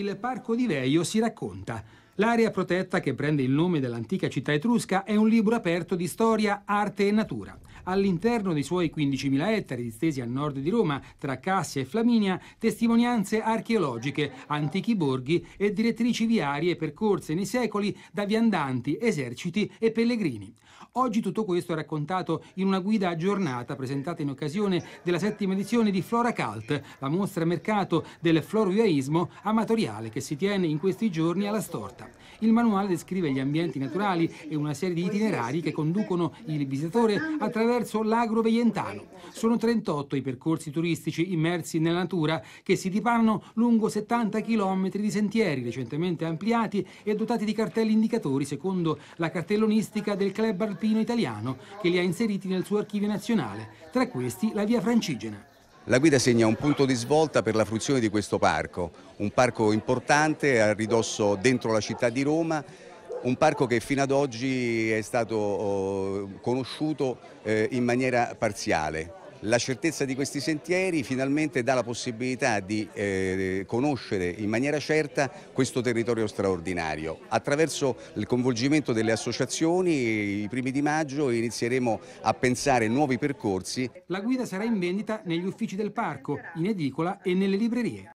il parco di Veio si racconta. L'area protetta che prende il nome dell'antica città etrusca è un libro aperto di storia, arte e natura. All'interno dei suoi 15.000 ettari distesi a nord di Roma, tra Cassia e Flaminia, testimonianze archeologiche, antichi borghi e direttrici viarie percorse nei secoli da viandanti, eserciti e pellegrini. Oggi tutto questo è raccontato in una guida aggiornata presentata in occasione della settima edizione di Flora Cult, la mostra mercato del floroviaismo amatoriale che si tiene in questi giorni alla Storta. Il manuale descrive gli ambienti naturali e una serie di itinerari che conducono il visitatore attraverso l'agro veientano. Sono 38 i percorsi turistici immersi nella natura che si dipanano lungo 70 km di sentieri recentemente ampliati e dotati di cartelli indicatori secondo la cartellonistica del club alpino italiano che li ha inseriti nel suo archivio nazionale, tra questi la via Francigena. La guida segna un punto di svolta per la fruizione di questo parco, un parco importante a ridosso dentro la città di Roma, un parco che fino ad oggi è stato oh, conosciuto eh, in maniera parziale. La certezza di questi sentieri finalmente dà la possibilità di eh, conoscere in maniera certa questo territorio straordinario. Attraverso il coinvolgimento delle associazioni, i primi di maggio inizieremo a pensare nuovi percorsi. La guida sarà in vendita negli uffici del parco, in edicola e nelle librerie.